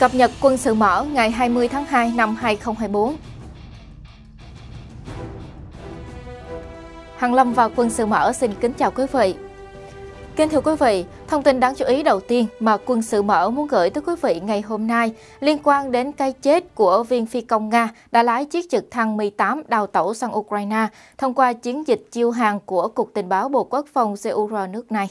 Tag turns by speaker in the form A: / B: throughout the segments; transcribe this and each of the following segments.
A: Cập nhật quân sự mở ngày 20 tháng 2 năm 2024. Hằng Lâm và quân sự mở xin kính chào quý vị. Kính thưa quý vị, thông tin đáng chú ý đầu tiên mà quân sự mở muốn gửi tới quý vị ngày hôm nay liên quan đến cái chết của viên phi công Nga đã lái chiếc trực thăng Mi-8 đào tẩu sang Ukraine thông qua chiến dịch chiêu hàng của Cục Tình báo Bộ Quốc phòng CUR nước này.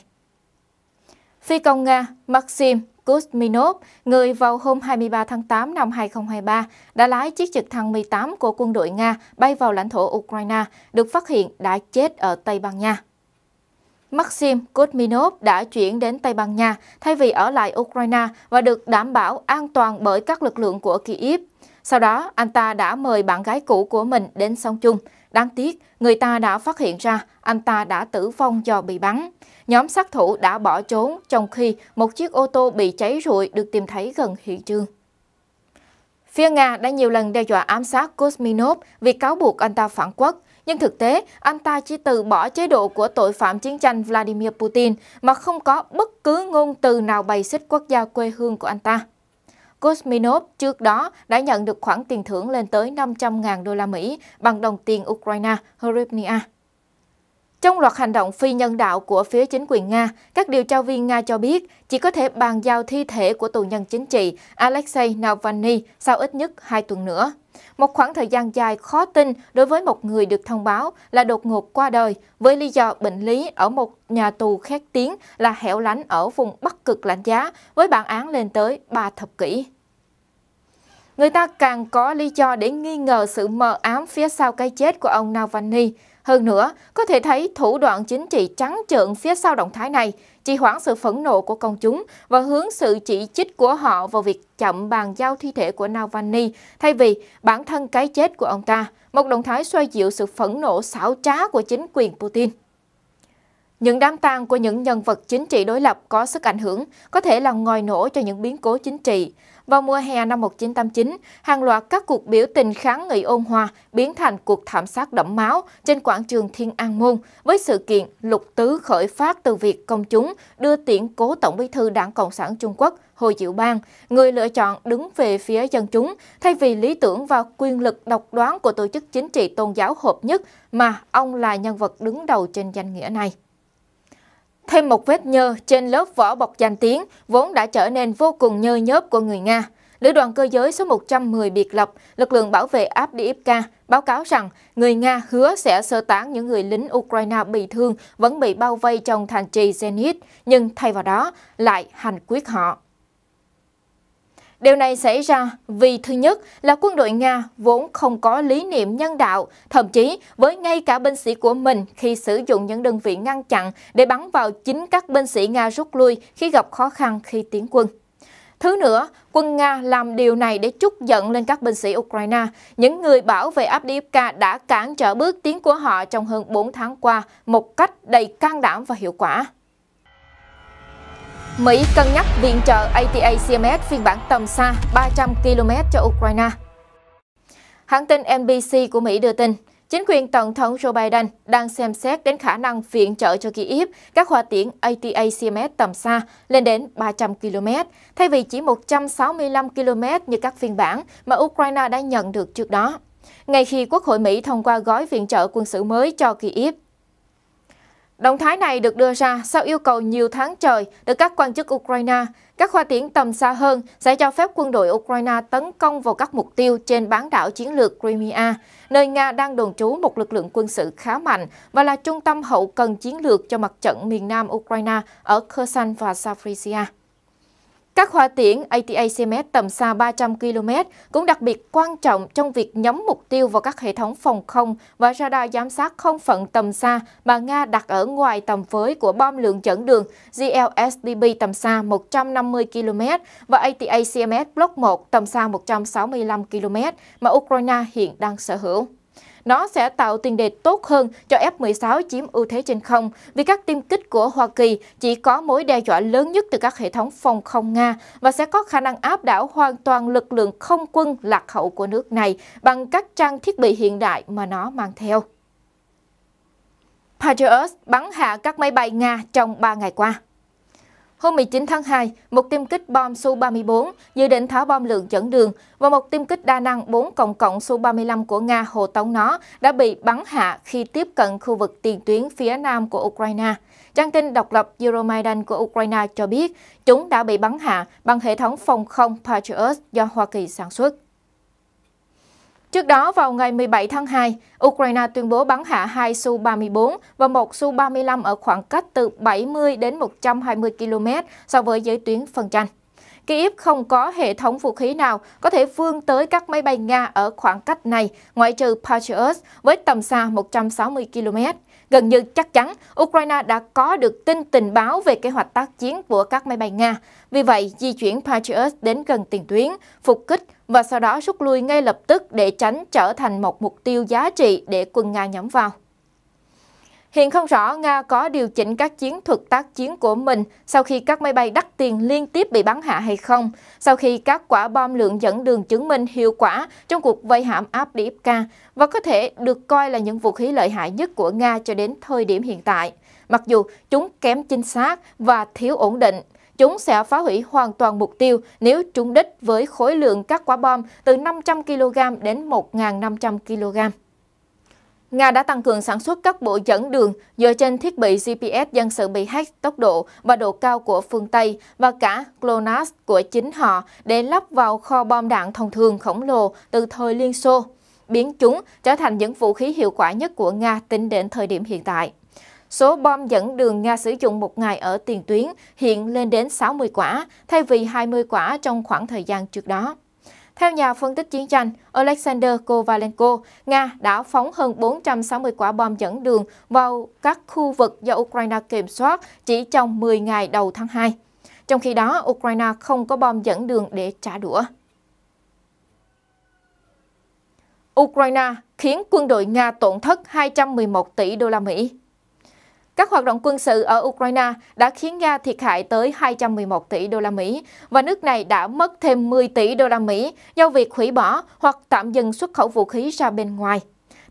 A: Phi công Nga Maxim Kuzminov, người vào hôm 23 tháng 8 năm 2023 đã lái chiếc trực thăng Mi-8 của quân đội Nga bay vào lãnh thổ Ukraine, được phát hiện đã chết ở Tây Ban Nha. Maxim Kuzminov đã chuyển đến Tây Ban Nha thay vì ở lại Ukraine và được đảm bảo an toàn bởi các lực lượng của Kyiv. Sau đó, anh ta đã mời bạn gái cũ của mình đến sống chung. Đáng tiếc, người ta đã phát hiện ra anh ta đã tử vong do bị bắn. Nhóm sát thủ đã bỏ trốn trong khi một chiếc ô tô bị cháy rụi được tìm thấy gần hiện trường. Phía Nga đã nhiều lần đe dọa ám sát Kosminov vì cáo buộc anh ta phản quốc. Nhưng thực tế, anh ta chỉ từ bỏ chế độ của tội phạm chiến tranh Vladimir Putin mà không có bất cứ ngôn từ nào bày xích quốc gia quê hương của anh ta. Kuzminov trước đó đã nhận được khoản tiền thưởng lên tới 500.000 đô la Mỹ bằng đồng tiền Ukraine, Hryvnia. Trong loạt hành động phi nhân đạo của phía chính quyền Nga, các điều tra viên Nga cho biết chỉ có thể bàn giao thi thể của tù nhân chính trị Alexei Navalny sau ít nhất 2 tuần nữa. Một khoảng thời gian dài khó tin đối với một người được thông báo là đột ngột qua đời với lý do bệnh lý ở một nhà tù khét tiếng là hẻo lánh ở vùng Bắc Cực lạnh giá với bản án lên tới 3 thập kỷ. Người ta càng có lý do để nghi ngờ sự mờ ám phía sau cái chết của ông Navalny. Hơn nữa, có thể thấy thủ đoạn chính trị trắng trợn phía sau động thái này chỉ hoãn sự phẫn nộ của công chúng và hướng sự chỉ trích của họ vào việc chậm bàn giao thi thể của Navalny thay vì bản thân cái chết của ông ta, một động thái xoay dịu sự phẫn nộ xảo trá của chính quyền Putin. Những đám tang của những nhân vật chính trị đối lập có sức ảnh hưởng có thể là ngòi nổ cho những biến cố chính trị. Vào mùa hè năm 1989, hàng loạt các cuộc biểu tình kháng nghị ôn hòa biến thành cuộc thảm sát đẫm máu trên quảng trường Thiên An Môn với sự kiện lục tứ khởi phát từ việc công chúng đưa tiễn cố Tổng bí thư Đảng Cộng sản Trung Quốc Hồ Diệu Bang, người lựa chọn đứng về phía dân chúng thay vì lý tưởng và quyền lực độc đoán của tổ chức chính trị tôn giáo hợp nhất mà ông là nhân vật đứng đầu trên danh nghĩa này. Thêm một vết nhơ trên lớp vỏ bọc danh tiếng vốn đã trở nên vô cùng nhơ nhớp của người Nga. Lữ đoàn cơ giới số 110 biệt lập, lực lượng bảo vệ Abdiivka báo cáo rằng người Nga hứa sẽ sơ tán những người lính Ukraine bị thương vẫn bị bao vây trong thành trì Zenit, nhưng thay vào đó lại hành quyết họ. Điều này xảy ra vì thứ nhất là quân đội Nga vốn không có lý niệm nhân đạo, thậm chí với ngay cả binh sĩ của mình khi sử dụng những đơn vị ngăn chặn để bắn vào chính các binh sĩ Nga rút lui khi gặp khó khăn khi tiến quân. Thứ nữa, quân Nga làm điều này để trút giận lên các binh sĩ Ukraine, những người bảo vệ Abdiivka đã cản trở bước tiến của họ trong hơn 4 tháng qua một cách đầy can đảm và hiệu quả. Mỹ cân nhắc viện trợ ATACMS phiên bản tầm xa 300 km cho Ukraine. Hãng tin NBC của Mỹ đưa tin, chính quyền Tổng thống Joe Biden đang xem xét đến khả năng viện trợ cho Kyiv các hỏa tiễn ATACMS tầm xa lên đến 300 km, thay vì chỉ 165 km như các phiên bản mà Ukraine đã nhận được trước đó ngay khi Quốc hội Mỹ thông qua gói viện trợ quân sự mới cho Kyiv. Động thái này được đưa ra sau yêu cầu nhiều tháng trời từ các quan chức Ukraine. Các khoa tiễn tầm xa hơn sẽ cho phép quân đội Ukraine tấn công vào các mục tiêu trên bán đảo chiến lược Crimea, nơi Nga đang đồn trú một lực lượng quân sự khá mạnh và là trung tâm hậu cần chiến lược cho mặt trận miền nam Ukraine ở Kherson và Zaporizhia. Các hỏa tiễn ATACMS tầm xa 300 km cũng đặc biệt quan trọng trong việc nhắm mục tiêu vào các hệ thống phòng không và radar giám sát không phận tầm xa mà Nga đặt ở ngoài tầm với của bom lượng dẫn đường GLSDB tầm xa 150 km và ATACMS Block 1 tầm xa 165 km mà Ukraine hiện đang sở hữu. Nó sẽ tạo tiền đề tốt hơn cho F-16 chiếm ưu thế trên không, vì các tiêm kích của Hoa Kỳ chỉ có mối đe dọa lớn nhất từ các hệ thống phòng không Nga và sẽ có khả năng áp đảo hoàn toàn lực lượng không quân lạc hậu của nước này bằng các trang thiết bị hiện đại mà nó mang theo. Patriot bắn hạ các máy bay Nga trong 3 ngày qua. Hôm 19 tháng 2, một tiêm kích bom Su-34 dự định thả bom lượng dẫn đường và một tiêm kích đa năng 4 cộng cộng Su-35 của Nga hộ tống nó đã bị bắn hạ khi tiếp cận khu vực tiền tuyến phía nam của Ukraine. Trang tin độc lập Euromaidan của Ukraine cho biết chúng đã bị bắn hạ bằng hệ thống phòng không Patriot do Hoa Kỳ sản xuất. Trước đó, vào ngày 17 tháng 2, Ukraine tuyên bố bắn hạ hai Su-34 và một Su-35 ở khoảng cách từ 70 đến 120 km so với giới tuyến phân tranh. Kyiv không có hệ thống vũ khí nào có thể vươn tới các máy bay Nga ở khoảng cách này, ngoại trừ Patriot với tầm xa 160 km. Gần như chắc chắn, Ukraine đã có được tin tình báo về kế hoạch tác chiến của các máy bay Nga. Vì vậy, di chuyển Patriot đến gần tiền tuyến, phục kích và sau đó rút lui ngay lập tức để tránh trở thành một mục tiêu giá trị để quân Nga nhắm vào. Hiện không rõ Nga có điều chỉnh các chiến thuật tác chiến của mình sau khi các máy bay đắt tiền liên tiếp bị bắn hạ hay không, sau khi các quả bom lượng dẫn đường chứng minh hiệu quả trong cuộc vây hãm Abdiivka và có thể được coi là những vũ khí lợi hại nhất của Nga cho đến thời điểm hiện tại. Mặc dù chúng kém chính xác và thiếu ổn định, chúng sẽ phá hủy hoàn toàn mục tiêu nếu trúng đích với khối lượng các quả bom từ 500 kg đến 1.500 kg. Nga đã tăng cường sản xuất các bộ dẫn đường dựa trên thiết bị GPS dân sự bị hack tốc độ và độ cao của phương Tây và cả GLONASS của chính họ để lắp vào kho bom đạn thông thường khổng lồ từ thời Liên Xô, biến chúng trở thành những vũ khí hiệu quả nhất của Nga tính đến thời điểm hiện tại. Số bom dẫn đường Nga sử dụng một ngày ở tiền tuyến hiện lên đến 60 quả, thay vì 20 quả trong khoảng thời gian trước đó. Theo nhà phân tích chiến tranh Alexander Kovalenko, Nga đã phóng hơn 460 quả bom dẫn đường vào các khu vực do Ukraine kiểm soát chỉ trong 10 ngày đầu tháng 2. Trong khi đó, Ukraine không có bom dẫn đường để trả đũa. Ukraine khiến quân đội Nga tổn thất 211 tỷ đô la Mỹ. Các hoạt động quân sự ở Ukraine đã khiến Nga thiệt hại tới 211 tỷ đô la Mỹ và nước này đã mất thêm 10 tỷ đô la Mỹ do việc hủy bỏ hoặc tạm dừng xuất khẩu vũ khí ra bên ngoài.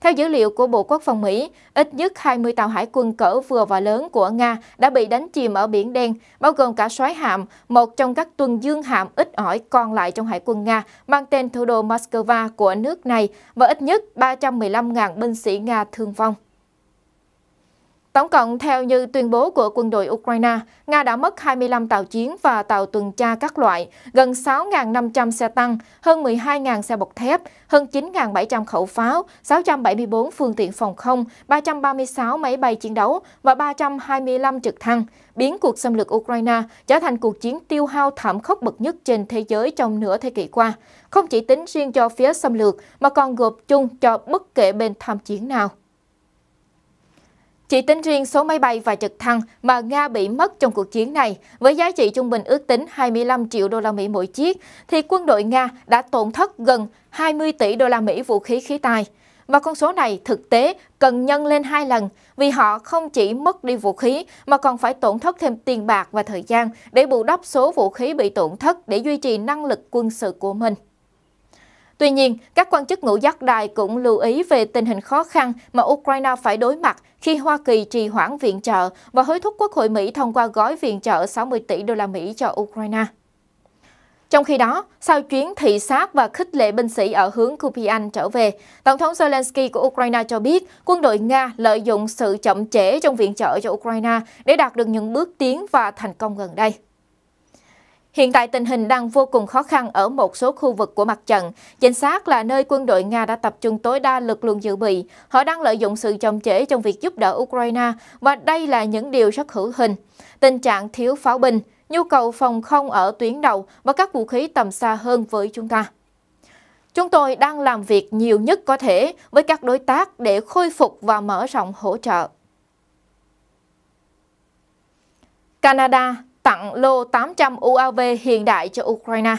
A: Theo dữ liệu của Bộ Quốc phòng Mỹ, ít nhất 20 tàu hải quân cỡ vừa và lớn của Nga đã bị đánh chìm ở Biển Đen, bao gồm cả xoáy hạm, một trong các tuần dương hạm ít ỏi còn lại trong hải quân Nga mang tên thủ đô Moscow của nước này và ít nhất 315.000 binh sĩ Nga thương vong. Tổng cộng, theo như tuyên bố của quân đội Ukraine, Nga đã mất 25 tàu chiến và tàu tuần tra các loại, gần 6.500 xe tăng, hơn 12.000 xe bọc thép, hơn 9.700 khẩu pháo, 674 phương tiện phòng không, 336 máy bay chiến đấu và 325 trực thăng, biến cuộc xâm lược Ukraine trở thành cuộc chiến tiêu hao thảm khốc bậc nhất trên thế giới trong nửa thế kỷ qua, không chỉ tính riêng cho phía xâm lược mà còn gộp chung cho bất kể bên tham chiến nào. Chỉ tính riêng số máy bay và trực thăng mà Nga bị mất trong cuộc chiến này, với giá trị trung bình ước tính 25 triệu đô la Mỹ mỗi chiếc, thì quân đội Nga đã tổn thất gần 20 tỷ đô la Mỹ vũ khí khí tài. Và con số này thực tế cần nhân lên hai lần vì họ không chỉ mất đi vũ khí mà còn phải tổn thất thêm tiền bạc và thời gian để bù đắp số vũ khí bị tổn thất để duy trì năng lực quân sự của mình. Tuy nhiên, các quan chức ngũ giác đài cũng lưu ý về tình hình khó khăn mà Ukraine phải đối mặt khi Hoa Kỳ trì hoãn viện trợ và hối thúc Quốc hội Mỹ thông qua gói viện trợ 60 tỷ đô la Mỹ cho Ukraine. Trong khi đó, sau chuyến thị sát và khích lệ binh sĩ ở hướng Kupian trở về, Tổng thống Zelensky của Ukraine cho biết quân đội Nga lợi dụng sự chậm trễ trong viện trợ cho Ukraine để đạt được những bước tiến và thành công gần đây. Hiện tại tình hình đang vô cùng khó khăn ở một số khu vực của mặt trận, chính xác là nơi quân đội Nga đã tập trung tối đa lực lượng dự bị. Họ đang lợi dụng sự chậm trễ trong việc giúp đỡ Ukraine và đây là những điều rất hữu hình. Tình trạng thiếu pháo binh, nhu cầu phòng không ở tuyến đầu và các vũ khí tầm xa hơn với chúng ta. Chúng tôi đang làm việc nhiều nhất có thể với các đối tác để khôi phục và mở rộng hỗ trợ. Canada tặng lô 800 UAV hiện đại cho Ukraine.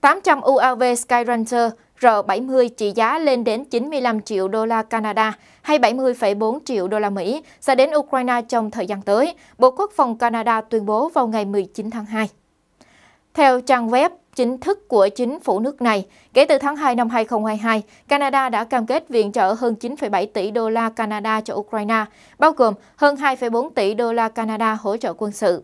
A: 800 UAV Skyrunner R70 trị giá lên đến 95 triệu đô la Canada hay 70,4 triệu đô la Mỹ sẽ đến Ukraine trong thời gian tới, Bộ Quốc phòng Canada tuyên bố vào ngày 19 tháng 2. Theo trang web chính thức của chính phủ nước này, kể từ tháng 2 năm 2022, Canada đã cam kết viện trợ hơn 9,7 tỷ đô la Canada cho Ukraine, bao gồm hơn 2,4 tỷ đô la Canada hỗ trợ quân sự.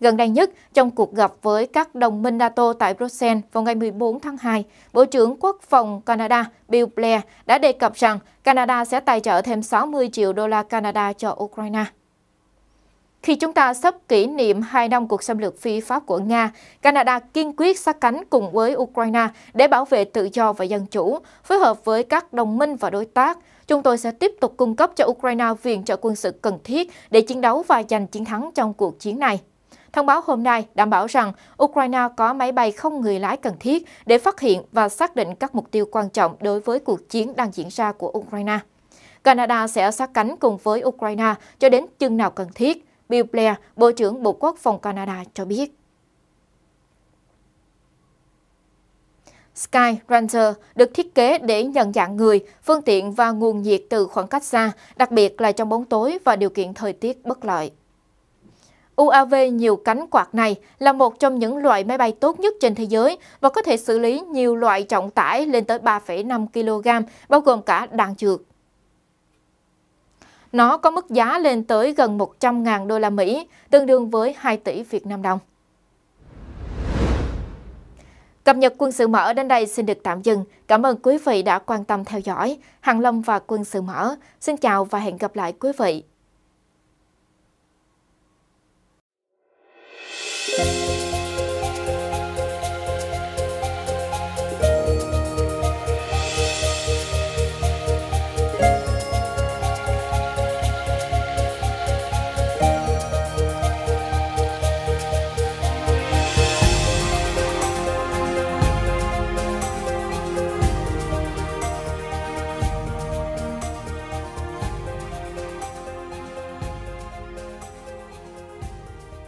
A: Gần đây nhất, trong cuộc gặp với các đồng minh NATO tại Bruxelles vào ngày 14 tháng 2, Bộ trưởng Quốc phòng Canada Bill Blair đã đề cập rằng Canada sẽ tài trợ thêm 60 triệu đô la Canada cho Ukraine. Khi chúng ta sắp kỷ niệm 2 năm cuộc xâm lược phi pháp của Nga, Canada kiên quyết sát cánh cùng với Ukraine để bảo vệ tự do và dân chủ, phối hợp với các đồng minh và đối tác. Chúng tôi sẽ tiếp tục cung cấp cho Ukraine viện trợ quân sự cần thiết để chiến đấu và giành chiến thắng trong cuộc chiến này. Thông báo hôm nay đảm bảo rằng Ukraine có máy bay không người lái cần thiết để phát hiện và xác định các mục tiêu quan trọng đối với cuộc chiến đang diễn ra của Ukraine. Canada sẽ sát cánh cùng với Ukraine cho đến chừng nào cần thiết, Bill Blair, Bộ trưởng Bộ Quốc phòng Canada cho biết. Sky Ranger được thiết kế để nhận dạng người, phương tiện và nguồn nhiệt từ khoảng cách xa, đặc biệt là trong bóng tối và điều kiện thời tiết bất lợi. UAV nhiều cánh quạt này là một trong những loại máy bay tốt nhất trên thế giới và có thể xử lý nhiều loại trọng tải lên tới 3,5 kg, bao gồm cả đạn trượt. Nó có mức giá lên tới gần 100.000 đô la Mỹ, tương đương với 2 tỷ Việt Nam đồng. Cập nhật quân sự mở đến đây xin được tạm dừng. Cảm ơn quý vị đã quan tâm theo dõi. Hằng Lâm và quân sự mở. Xin chào và hẹn gặp lại quý vị.